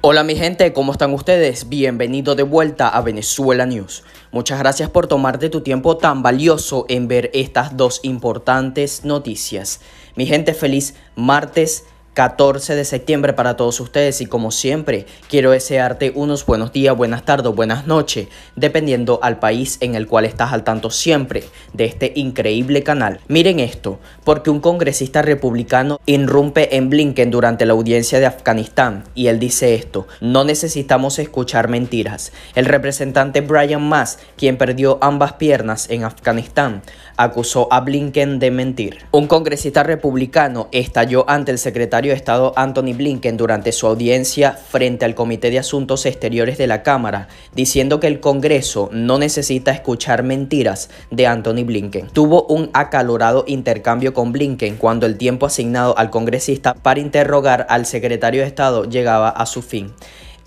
Hola mi gente, ¿cómo están ustedes? Bienvenido de vuelta a Venezuela News. Muchas gracias por tomarte tu tiempo tan valioso en ver estas dos importantes noticias. Mi gente, feliz martes 14 de septiembre para todos ustedes y como siempre quiero desearte unos buenos días, buenas tardes, buenas noches, dependiendo al país en el cual estás al tanto siempre de este increíble canal. Miren esto, porque un congresista republicano irrumpe en Blinken durante la audiencia de Afganistán y él dice esto, no necesitamos escuchar mentiras. El representante Brian Mas quien perdió ambas piernas en Afganistán, acusó a Blinken de mentir. Un congresista republicano estalló ante el secretario de Estado Anthony Blinken durante su audiencia frente al Comité de Asuntos Exteriores de la Cámara, diciendo que el Congreso no necesita escuchar mentiras de Anthony Blinken. Tuvo un acalorado intercambio con Blinken cuando el tiempo asignado al congresista para interrogar al secretario de Estado llegaba a su fin.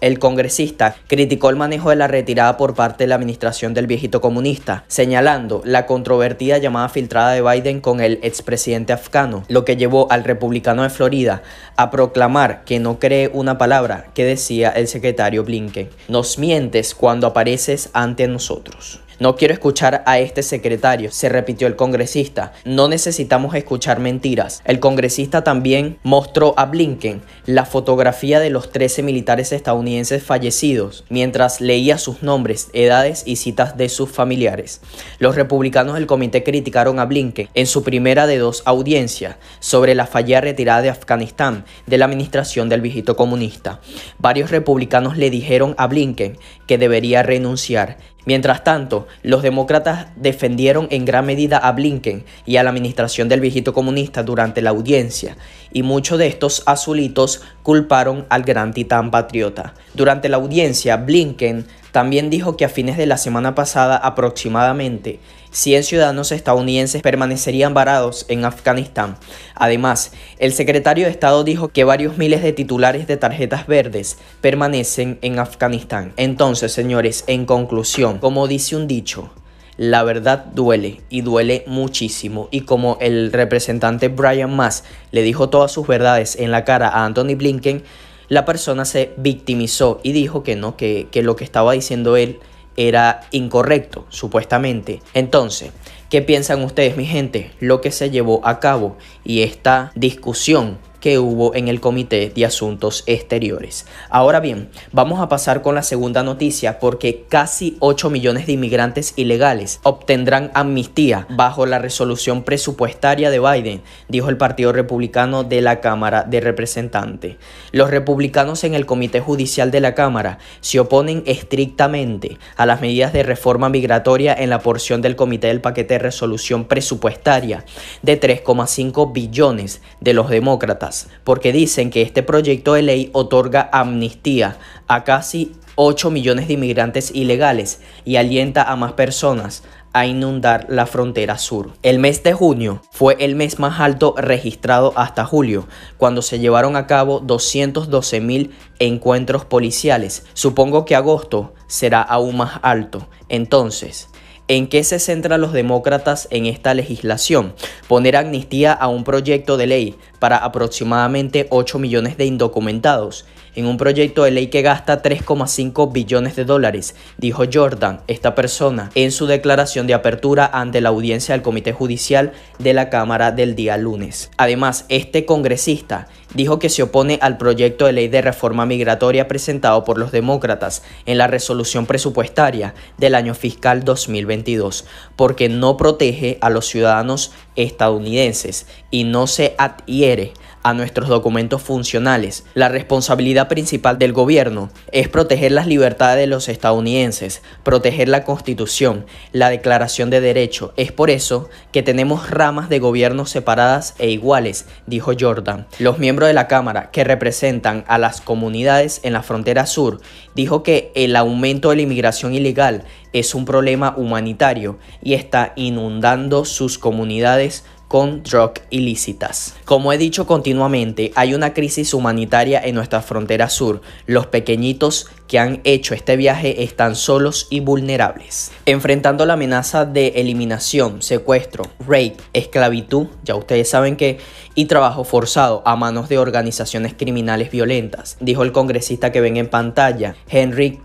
El congresista criticó el manejo de la retirada por parte de la administración del viejito comunista, señalando la controvertida llamada filtrada de Biden con el expresidente afgano, lo que llevó al republicano de Florida a proclamar que no cree una palabra que decía el secretario Blinken. Nos mientes cuando apareces ante nosotros. No quiero escuchar a este secretario, se repitió el congresista. No necesitamos escuchar mentiras. El congresista también mostró a Blinken la fotografía de los 13 militares estadounidenses fallecidos mientras leía sus nombres, edades y citas de sus familiares. Los republicanos del comité criticaron a Blinken en su primera de dos audiencias sobre la fallida retirada de Afganistán de la administración del viejito comunista. Varios republicanos le dijeron a Blinken que debería renunciar Mientras tanto, los demócratas defendieron en gran medida a Blinken y a la administración del viejito comunista durante la audiencia, y muchos de estos azulitos culparon al gran titán patriota. Durante la audiencia, Blinken también dijo que a fines de la semana pasada aproximadamente 100 ciudadanos estadounidenses permanecerían varados en Afganistán. Además, el secretario de Estado dijo que varios miles de titulares de tarjetas verdes permanecen en Afganistán. Entonces, señores, en conclusión, como dice un dicho, la verdad duele y duele muchísimo. Y como el representante Brian Mass le dijo todas sus verdades en la cara a Anthony Blinken, la persona se victimizó y dijo que no, que, que lo que estaba diciendo él era incorrecto, supuestamente. Entonces, ¿qué piensan ustedes, mi gente? Lo que se llevó a cabo y esta discusión que hubo en el Comité de Asuntos Exteriores. Ahora bien, vamos a pasar con la segunda noticia porque casi 8 millones de inmigrantes ilegales obtendrán amnistía bajo la resolución presupuestaria de Biden, dijo el Partido Republicano de la Cámara de Representantes. Los republicanos en el Comité Judicial de la Cámara se oponen estrictamente a las medidas de reforma migratoria en la porción del Comité del Paquete de Resolución Presupuestaria de 3,5 billones de los demócratas porque dicen que este proyecto de ley otorga amnistía a casi 8 millones de inmigrantes ilegales y alienta a más personas a inundar la frontera sur. El mes de junio fue el mes más alto registrado hasta julio, cuando se llevaron a cabo 212 mil encuentros policiales. Supongo que agosto será aún más alto. Entonces, ¿En qué se centran los demócratas en esta legislación? Poner amnistía a un proyecto de ley para aproximadamente 8 millones de indocumentados en un proyecto de ley que gasta 3,5 billones de dólares, dijo Jordan, esta persona, en su declaración de apertura ante la audiencia del Comité Judicial de la Cámara del día lunes. Además, este congresista dijo que se opone al proyecto de ley de reforma migratoria presentado por los demócratas en la resolución presupuestaria del año fiscal 2022, porque no protege a los ciudadanos estadounidenses y no se adhiere a nuestros documentos funcionales. La responsabilidad principal del gobierno es proteger las libertades de los estadounidenses, proteger la Constitución, la Declaración de Derecho. Es por eso que tenemos ramas de gobierno separadas e iguales, dijo Jordan. Los miembros de la Cámara que representan a las comunidades en la frontera sur dijo que el aumento de la inmigración ilegal es un problema humanitario y está inundando sus comunidades con drogas ilícitas. Como he dicho continuamente, hay una crisis humanitaria en nuestra frontera sur. Los pequeñitos que han hecho este viaje están solos y vulnerables. Enfrentando la amenaza de eliminación, secuestro, rape, esclavitud, ya ustedes saben que, y trabajo forzado a manos de organizaciones criminales violentas, dijo el congresista que ven en pantalla, Henry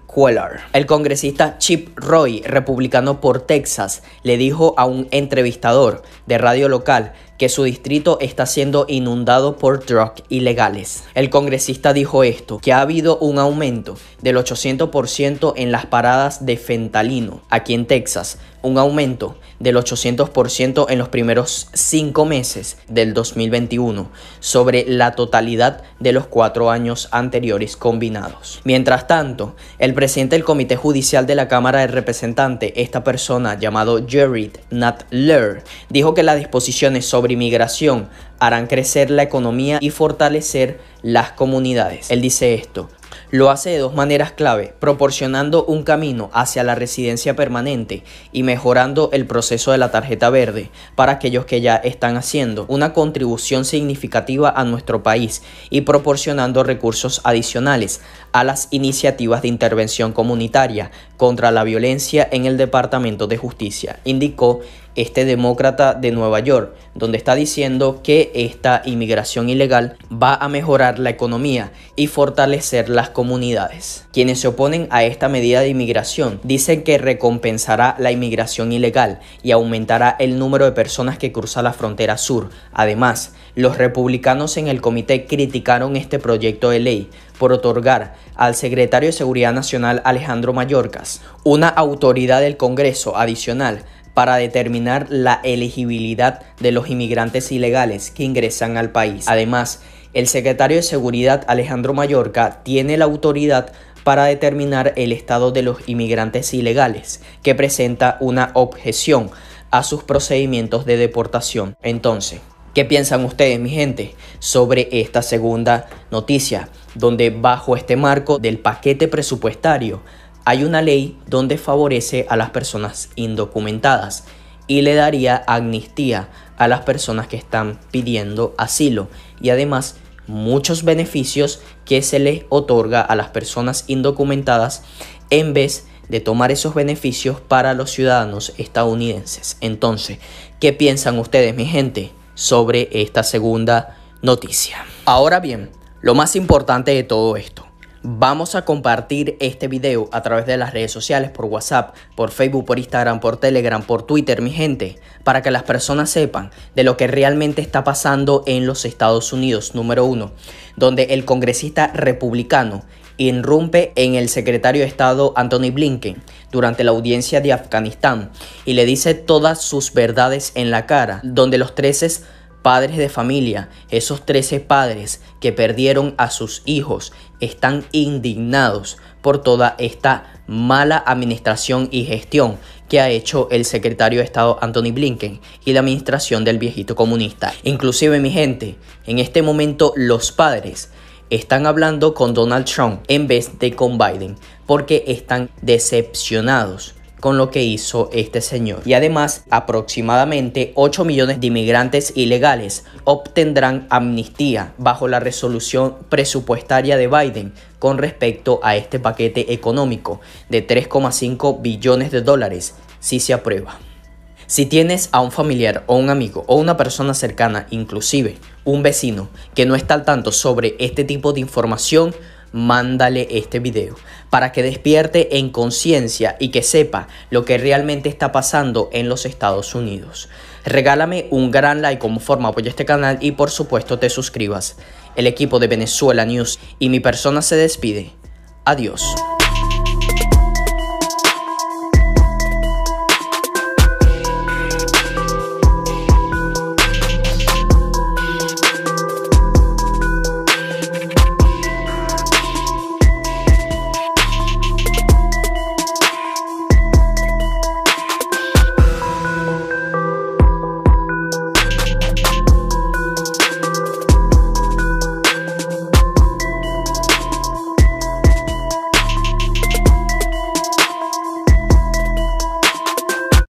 el congresista Chip Roy, republicano por Texas, le dijo a un entrevistador de radio local que su distrito está siendo inundado por drogas ilegales. El congresista dijo esto, que ha habido un aumento del 800% en las paradas de fentalino aquí en Texas, un aumento del 800% en los primeros cinco meses del 2021 sobre la totalidad de los cuatro años anteriores combinados. Mientras tanto, el presidente del Comité Judicial de la Cámara de Representantes, esta persona llamado Jared Natler, dijo que las disposiciones sobre inmigración harán crecer la economía y fortalecer las comunidades. Él dice esto, lo hace de dos maneras clave, proporcionando un camino hacia la residencia permanente y mejorando el proceso de la tarjeta verde para aquellos que ya están haciendo una contribución significativa a nuestro país y proporcionando recursos adicionales a las iniciativas de intervención comunitaria contra la violencia en el Departamento de Justicia, indicó este demócrata de Nueva York, donde está diciendo que esta inmigración ilegal va a mejorar la economía y fortalecer las comunidades. Quienes se oponen a esta medida de inmigración dicen que recompensará la inmigración ilegal y aumentará el número de personas que cruzan la frontera sur. Además, los republicanos en el comité criticaron este proyecto de ley por otorgar al secretario de Seguridad Nacional Alejandro Mayorkas una autoridad del Congreso adicional para determinar la elegibilidad de los inmigrantes ilegales que ingresan al país. Además, el secretario de Seguridad Alejandro Mallorca tiene la autoridad para determinar el estado de los inmigrantes ilegales que presenta una objeción a sus procedimientos de deportación. Entonces, ¿Qué piensan ustedes, mi gente, sobre esta segunda noticia? Donde bajo este marco del paquete presupuestario hay una ley donde favorece a las personas indocumentadas y le daría amnistía a las personas que están pidiendo asilo y además muchos beneficios que se les otorga a las personas indocumentadas en vez de tomar esos beneficios para los ciudadanos estadounidenses. Entonces, ¿qué piensan ustedes, mi gente, sobre esta segunda noticia? Ahora bien, lo más importante de todo esto, Vamos a compartir este video a través de las redes sociales, por WhatsApp, por Facebook, por Instagram, por Telegram, por Twitter, mi gente, para que las personas sepan de lo que realmente está pasando en los Estados Unidos, número uno, donde el congresista republicano irrumpe en el secretario de Estado Anthony Blinken durante la audiencia de Afganistán y le dice todas sus verdades en la cara, donde los 13 padres de familia, esos 13 padres que perdieron a sus hijos, están indignados por toda esta mala administración y gestión que ha hecho el secretario de Estado Anthony Blinken y la administración del viejito comunista. Inclusive mi gente, en este momento los padres están hablando con Donald Trump en vez de con Biden porque están decepcionados con lo que hizo este señor. Y además, aproximadamente 8 millones de inmigrantes ilegales obtendrán amnistía bajo la resolución presupuestaria de Biden con respecto a este paquete económico de 3,5 billones de dólares si se aprueba. Si tienes a un familiar o un amigo o una persona cercana, inclusive un vecino, que no está al tanto sobre este tipo de información, mándale este video para que despierte en conciencia y que sepa lo que realmente está pasando en los Estados Unidos. Regálame un gran like como forma apoyar este canal y por supuesto te suscribas. El equipo de Venezuela News y mi persona se despide. Adiós.